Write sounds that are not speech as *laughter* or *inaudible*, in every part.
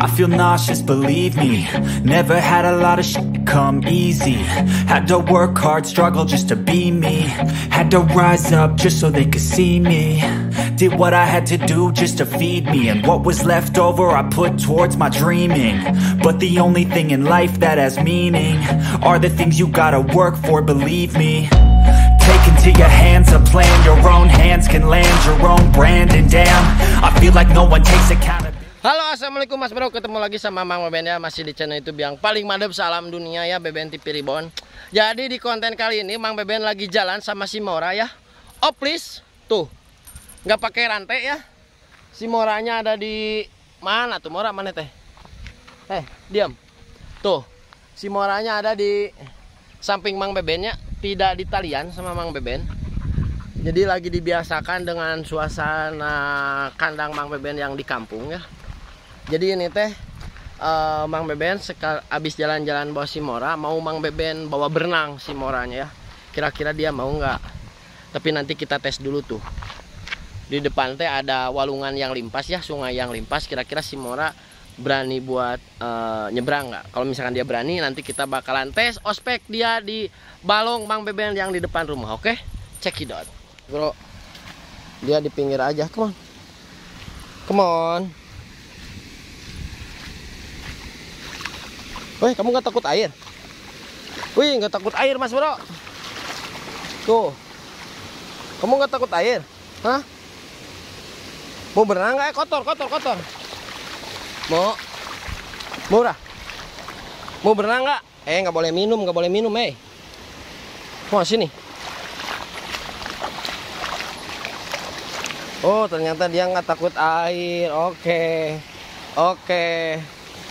I feel nauseous, believe me Never had a lot of shit come easy Had to work hard, struggle just to be me Had to rise up just so they could see me Did what I had to do just to feed me And what was left over I put towards my dreaming But the only thing in life that has meaning Are the things you gotta work for, believe me Take into your hands a plan Your own hands can land your own brand And damn, I feel like no one takes account Halo assalamualaikum mas bro ketemu lagi sama Mang Beben ya masih di channel YouTube yang paling madep salam dunia ya Beben TV Ribon Jadi di konten kali ini Mang Beben lagi jalan sama si Mora ya Oh please tuh nggak pakai rantai ya Si Moranya ada di mana tuh Mora mana teh Eh diam tuh si Moranya ada di samping Mang Bebennya tidak di talian sama Mang Beben jadi lagi dibiasakan dengan suasana kandang Mang Beben yang di kampung ya jadi ini teh uh, Mang Beben sekal abis jalan-jalan bawa si Mora mau Mang Beben bawa berenang si Moranya ya kira-kira dia mau nggak tapi nanti kita tes dulu tuh di depan teh ada walungan yang limpas ya sungai yang limpas kira-kira si Mora berani buat uh, nyebrang nggak kalau misalkan dia berani nanti kita bakalan tes ospek dia di balong Mang Beben yang di depan rumah oke okay? cekidot bro dia di pinggir aja come on come on Woi, kamu nggak takut air? Wih, nggak takut air, Mas Bro. Tuh. Kamu nggak takut air? Hah? Mau berenang nggak? Eh, kotor, kotor, kotor. Mau? Mau lah. Mau berenang nggak? Eh, nggak boleh minum, nggak boleh minum, eh. Wah, sini. Oh, ternyata dia nggak takut air. Oke. Okay. Oke. Okay.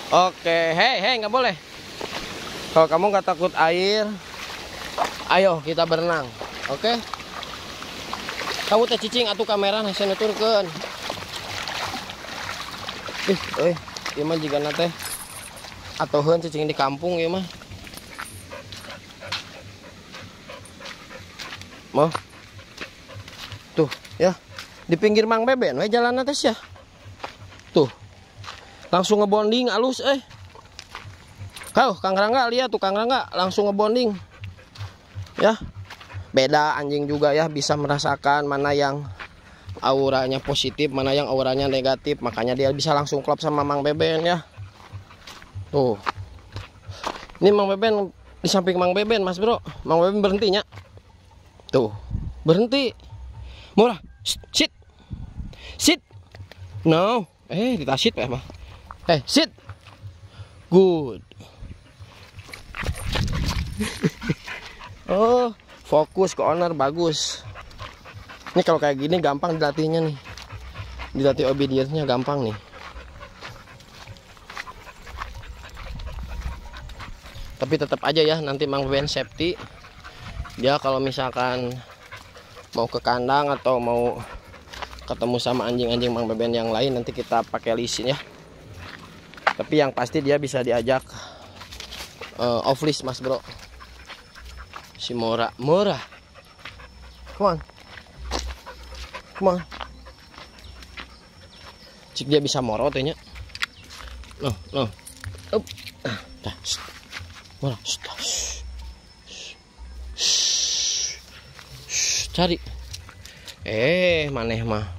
Oke, hei, hei, nggak boleh. Kalau kamu nggak takut air, ayo kita berenang, oke? Kamu teh cicing atau kamera hasilnya nah, turun. Ih, eh, iya mah jika nate atau hen cicing di kampung iya mah. Mau? Tuh, ya. Di pinggir Mang Beben, we jalan nates ya. Tuh, langsung ngebonding alus eh kau Kang Rangga lihat tuh Kang Rangga langsung ngebonding ya beda anjing juga ya bisa merasakan mana yang auranya positif mana yang auranya negatif makanya dia bisa langsung klop sama Mang Beben ya tuh ini Mang Beben di samping Mang Beben mas bro Mang Beben berhentinya tuh berhenti murah sit sit no eh ditasit ya mah eh sit. Good. *laughs* oh, fokus ke owner bagus. Ini kalau kayak gini gampang dilatihnya nih. Dilatih obedience-nya gampang nih. Tapi tetap aja ya nanti Mang Ben safety. Dia kalau misalkan mau ke kandang atau mau ketemu sama anjing-anjing Mang Beben yang lain nanti kita pakai lisin ya tapi yang pasti dia bisa diajak uh, off list mas bro si Mora Mora come on come on cik dia bisa moro ya? loh loh up dah Mora cari eh maneh mah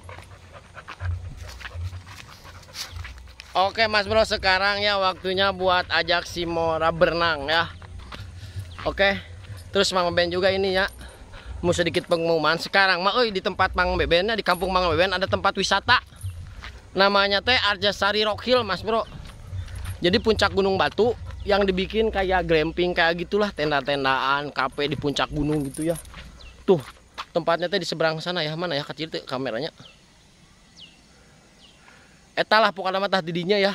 Oke Mas Bro sekarang ya waktunya buat ajak si Mora berenang ya Oke terus Mang Beben juga ini ya mau sedikit pengumuman sekarang mah di tempat Mang Bebennya di kampung Mang Beben ada tempat wisata namanya teh Arjasari Rock Hill Mas Bro jadi puncak Gunung Batu yang dibikin kayak glamping kayak gitulah tenda-tendaan kafe di puncak gunung gitu ya tuh tempatnya teh di seberang sana ya mana ya kecil tuh kameranya etalah pokoknya mata didinya ya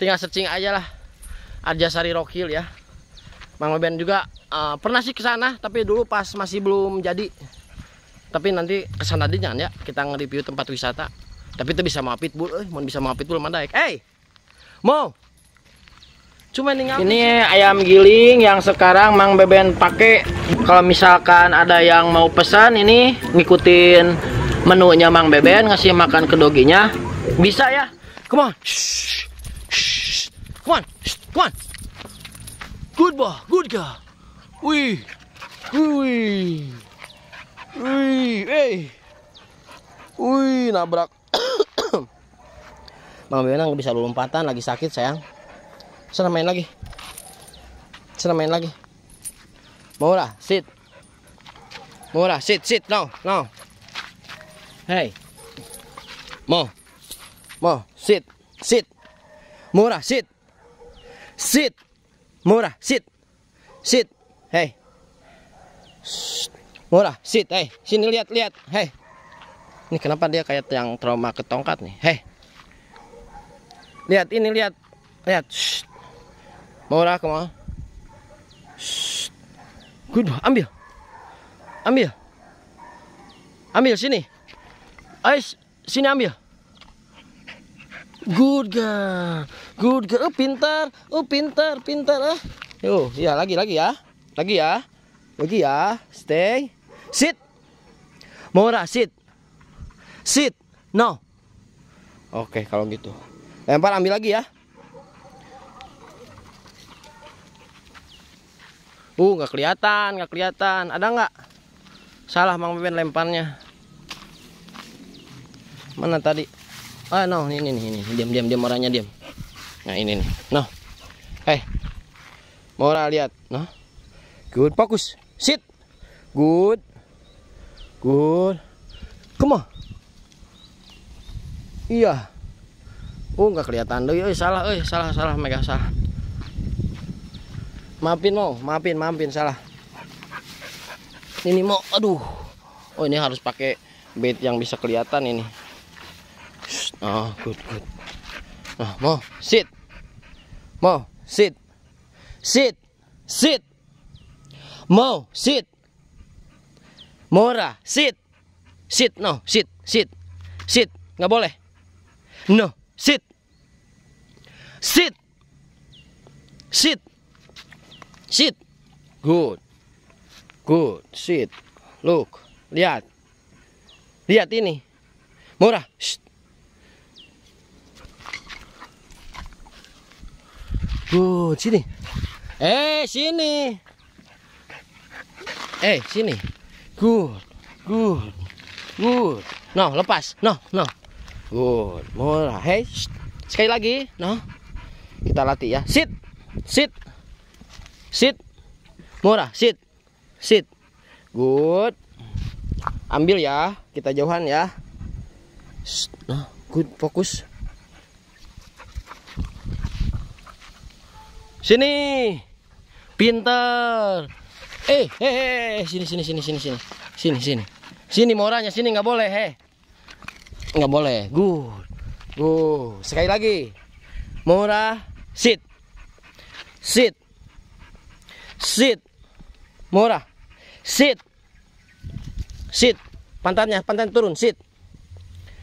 tinggal searching aja lah Arjasari Rokil ya Mang beben juga uh, pernah sih kesana tapi dulu pas masih belum jadi tapi nanti kesana aja jangan ya kita nge-review tempat wisata tapi itu bisa mau pitbull eh mau bisa mau pitbull ya eh mau cuma ini ini ayam giling yang sekarang Mang Beben pakai kalau misalkan ada yang mau pesan ini ngikutin menunya Mang Beben ngasih makan ke doginya bisa ya? Come on. Come on. Come on. Good boy. Good girl. Wih. Wih. Wih. Hey. Wih, nabrak. *coughs* Bena nggak bisa lompatan lagi sakit, sayang. Sana main lagi. Sana main lagi. Mau lah, sit. Mau lah, sit, sit. No, no. Hey. Mau. Mo, sit, sit. Murah, sit. Sit. Murah, sit. Sit. Hei. Murah, sit. Hei, sini lihat, lihat. Hei. Ini kenapa dia kayak yang trauma ketongkat nih? Hei. Lihat ini, lihat. Lihat. Shh. Murah, kamu. Good, ambil. Ambil. Ambil sini. Ais, sini ambil. Good girl. Good girl. Oh, pintar. Oh, pintar, pintar ah. Yo, ya lagi lagi ya. Lagi ya. Lagi ya. Stay. Sit. Mora, sit. Sit. No. Oke, kalau gitu. Lempar ambil lagi ya. Uh, nggak kelihatan, nggak kelihatan. Ada nggak? Salah Mang Pipin lemparnya. Mana tadi? Ah, no, ini nih, ini. Diam, diam, diam orangnya diam. Nah, ini nih. No. Hei. Mora lihat. No. Good, fokus. Sit. Good. Good. Come on. Iya. Oh, enggak kelihatan deh. Eh, salah, eh, salah, salah, mega salah. Maafin mau, maafin, maafin salah. Ini mau, aduh. Oh, ini harus pakai bait yang bisa kelihatan ini. Oh, good, good. Oh, mau sit. mau sit. Sit. Sit. mau sit. Mora, sit. Sit, no, sit, sit. Sit, nggak boleh. No, sit. Sit. Sit. Sit. Good. Good, sit. Look, lihat. Lihat ini. Murah. Shh. Good sini. Eh, sini. Eh, sini. Good. Good. Good. No, lepas. No, no. Good. Mulai. Hey, sekali lagi. No. Kita latih ya. Sit. Sit. Sit. Murah, sit. Sit. Good. Ambil ya. Kita jauhan ya. No. Good, fokus. Sini. Pinter. Eh eh, eh, eh, eh, sini sini sini sini sini. Sini sini. Sini moranya sini nggak boleh, heh. Nggak boleh. Good. Good. Sekali lagi. Mora sit. Sit. Sit. Mora. Sit. Sit. Pantatnya, pantat turun, sit.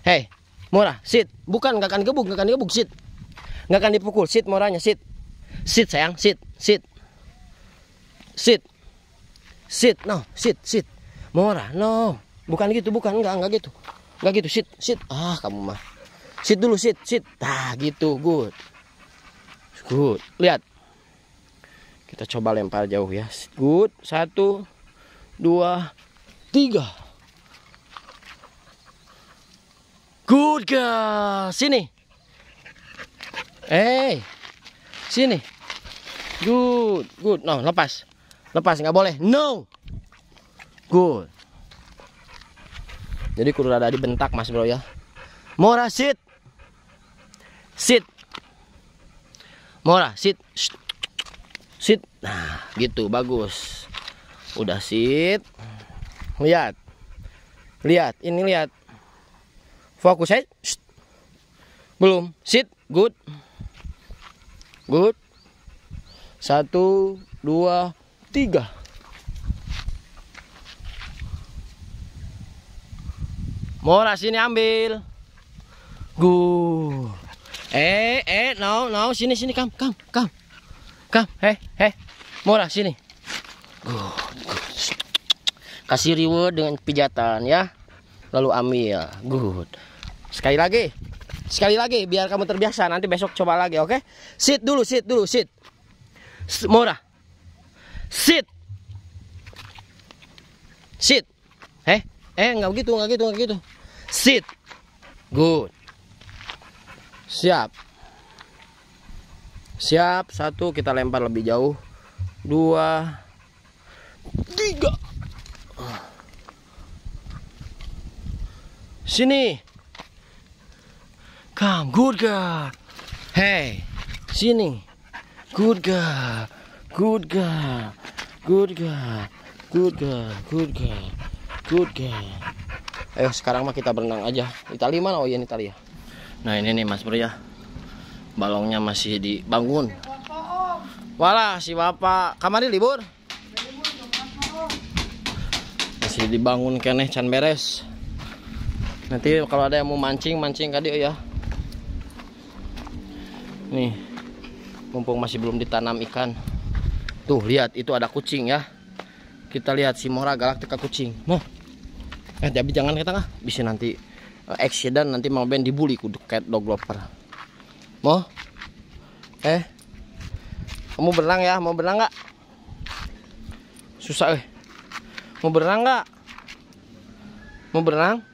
Hei, Mora, sit. Bukan nggak akan gebuk, nggak akan gebuk, sit. Nggak akan dipukul, sit moranya, sit. Sit sayang, sit, sit. Sit. Sit, no, sit, sit. Mora, no. Bukan gitu, bukan, enggak, enggak gitu. Enggak gitu, sit, sit. Ah, kamu mah. Sit dulu, sit, sit. Nah, gitu, good. Good. Lihat. Kita coba lempar jauh ya. Good. Satu, dua, tiga. Good girl. Sini. Eh. Hey. Sini. Good, good. No, lepas. Lepas nggak boleh. No. Good. Jadi kudu ada dibentak Mas Bro ya. Mora sit. Sit. Mora sit. Sit. Nah, gitu bagus. Udah sit. Lihat. Lihat, ini lihat. Fokus, hey. Eh. Belum. Sit. Good. Good. Satu, dua, tiga. Mora sini ambil. Gu. Eh, eh, no, no, sini sini kam, kam, kam. Kam, heh, heh. Mora sini. Gu. Kasih reward dengan pijatan ya. Lalu ambil. Good. Sekali lagi. Sekali lagi biar kamu terbiasa. Nanti besok coba lagi, oke? Okay? Sit dulu, sit dulu, sit mora. Sit. Sit. Eh, eh enggak begitu, enggak gitu, enggak gitu. Sit. Good. Siap. Siap. Satu kita lempar lebih jauh. Dua. Tiga. Sini. Come, good girl. Hey, sini. Good girl. Good girl. Good girl. Good girl. Good girl. Good girl. Ayo sekarang mah kita berenang aja. Italia mana? Oh iya Italia. Nah ini nih Mas Bro ya. Balongnya masih dibangun. Walah si bapak kamari libur. Masih dibangun kene can beres. Nanti kalau ada yang mau mancing mancing kadi ya. Nih mumpung masih belum ditanam ikan tuh lihat itu ada kucing ya kita lihat si Mora galak Galactica kucing mau eh tapi jangan kita nggak ah. bisa nanti uh, accident nanti mau ben dibully kudu cat dog lover eh. mau eh kamu berenang ya mau berenang nggak susah eh mau berenang nggak mau berenang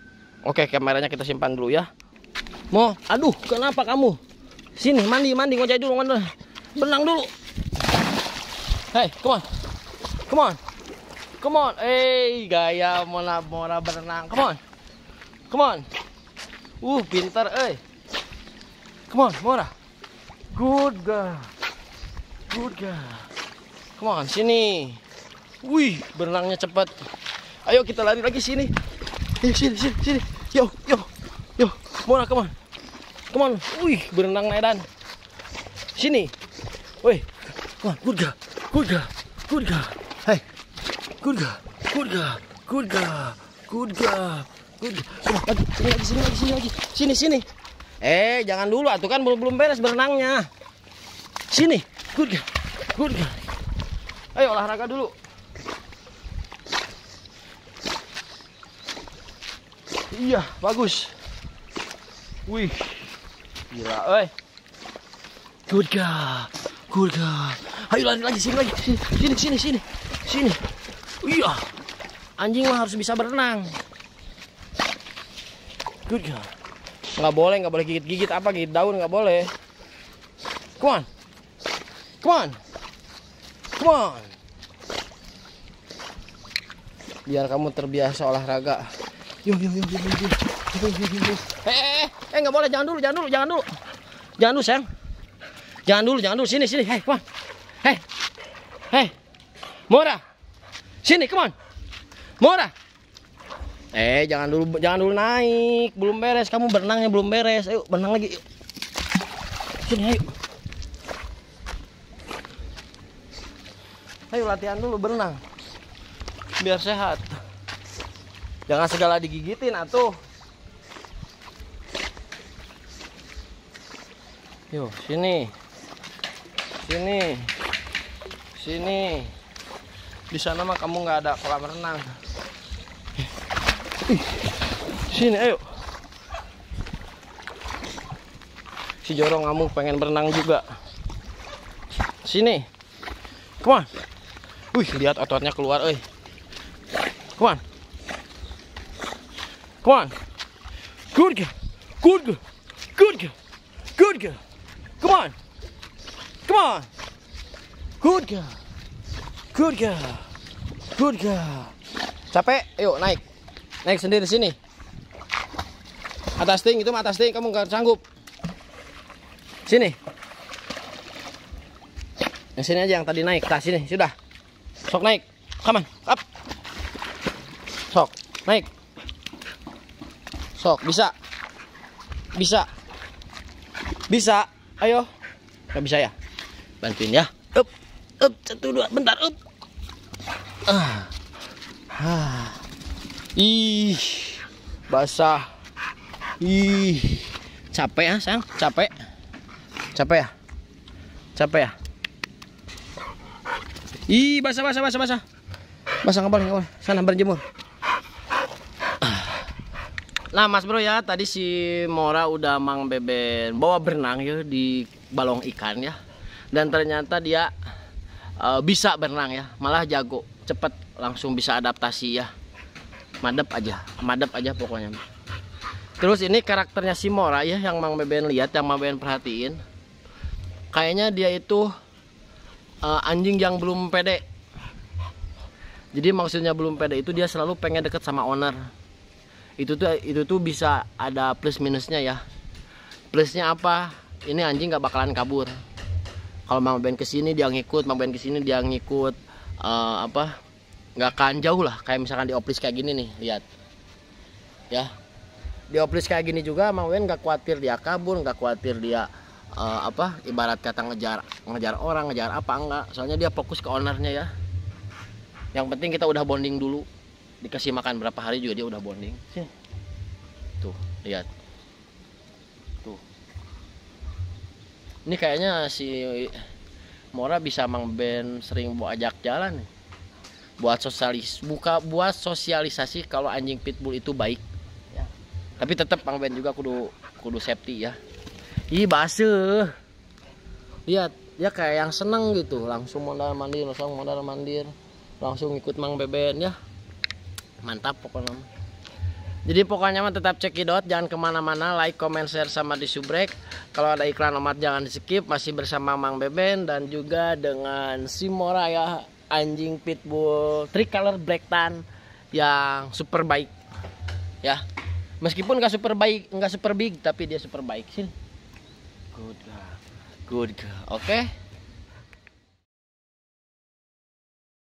oke kameranya kita simpan dulu ya mau aduh kenapa kamu sini mandi mandi ngoceh dulu ngoceh Benang dulu. Hey, come on. Come on. Come on. Hey, gaya mora-mora berenang. Come on. Come on. Uh, pintar, eh. Come on, Mora. Good girl. Good girl. Come on, sini. Wih, berenangnya cepat. Ayo kita lari lagi sini. Ayo, sini, sini, sini. Yo, yo, yo. Mora, come on. Come on. Wih, berenang dan. Sini. Woi, kawan, good ga, good ga, good ga, Hey, good ga, good ga, good ga, good ga, good girl. sini lagi, sini lagi, sini lagi, sini, sini. Eh, jangan dulu, atuh kan belum belum beres berenangnya. Sini, good girl, good girl. Ayo olahraga dulu. Iya, bagus. Wih, gila, eh, Good girl. Gurga. Ayo lanjut lagi sini lagi. Sini sini sini. Sini. Iya. Anjing mah harus bisa berenang. Gurga. Nggak boleh, nggak boleh gigit-gigit apa gigit daun nggak boleh. Come on. Come on. Come on. Biar kamu terbiasa olahraga. Yuk, yuk, yuk, yuk, yuk. Eh, eh, eh, nggak boleh, jangan dulu, jangan dulu, jangan dulu. Jangan dulu, sayang. Jangan dulu, jangan dulu. Sini, sini. Hei, come on. Hei. Hei. Mora. Sini, come on. Mora. Eh, jangan dulu jangan dulu naik. Belum beres. Kamu berenangnya belum beres. Ayo, berenang lagi. Yuk. Sini, ayo. Ayo latihan dulu berenang. Biar sehat. Jangan segala digigitin atuh. Yuk, sini sini sini di sana mah kamu nggak ada kolam renang sini ayo si jorong kamu pengen berenang juga sini come wih lihat ototnya keluar eh come on come on good girl good girl good girl good girl come on Come on. Good girl. Good girl. Good girl. Capek? Yuk naik. Naik sendiri sini. Atas ting itu atas ting kamu nggak sanggup. Sini. Yang sini aja yang tadi naik. Tas nah, sini sudah. Sok naik. Come on. Up. Sok. Naik. Sok, bisa. Bisa. Bisa. Ayo. Gak bisa ya? bantuin ya up up satu dua bentar up ah ah ih basah ih capek ya ah, sayang capek capek ya capek ya ih basah basah basah basah basah ngapain, ngapain? sana berjemur Nah mas bro ya tadi si Mora udah mang beben bawa berenang ya di balong ikan ya dan ternyata dia uh, bisa berenang ya malah jago cepet langsung bisa adaptasi ya madep aja madep aja pokoknya terus ini karakternya si Mora ya yang Mang Beben lihat yang Mang Beben perhatiin kayaknya dia itu uh, anjing yang belum pede jadi maksudnya belum pede itu dia selalu pengen deket sama owner itu tuh itu tuh bisa ada plus minusnya ya plusnya apa ini anjing gak bakalan kabur kalau Mang Ben kesini dia ngikut Mang Ben kesini dia ngikut uh, apa nggak akan jauh lah kayak misalkan di oplis kayak gini nih lihat ya di oplis kayak gini juga mau Ben nggak khawatir dia kabur nggak khawatir dia uh, apa ibarat kata ngejar ngejar orang ngejar apa enggak soalnya dia fokus ke ownernya ya yang penting kita udah bonding dulu dikasih makan berapa hari juga dia udah bonding iya. tuh lihat ini kayaknya si Mora bisa mang band sering buat ajak jalan buat sosialis buka buat sosialisasi kalau anjing pitbull itu baik ya. tapi tetap Mang band juga kudu kudu safety ya ih basuh lihat ya kayak yang seneng gitu langsung mondar mandir langsung mondar mandir langsung ikut Mang Beben ya mantap pokoknya jadi pokoknya mah tetap cekidot jangan kemana-mana like comment share sama di subrek kalau ada iklan omat jangan di skip masih bersama Mang Beben dan juga dengan Simora ya anjing pitbull tricolor black tan yang super baik ya meskipun nggak super baik nggak super big tapi dia super baik sih good girl good girl oke okay?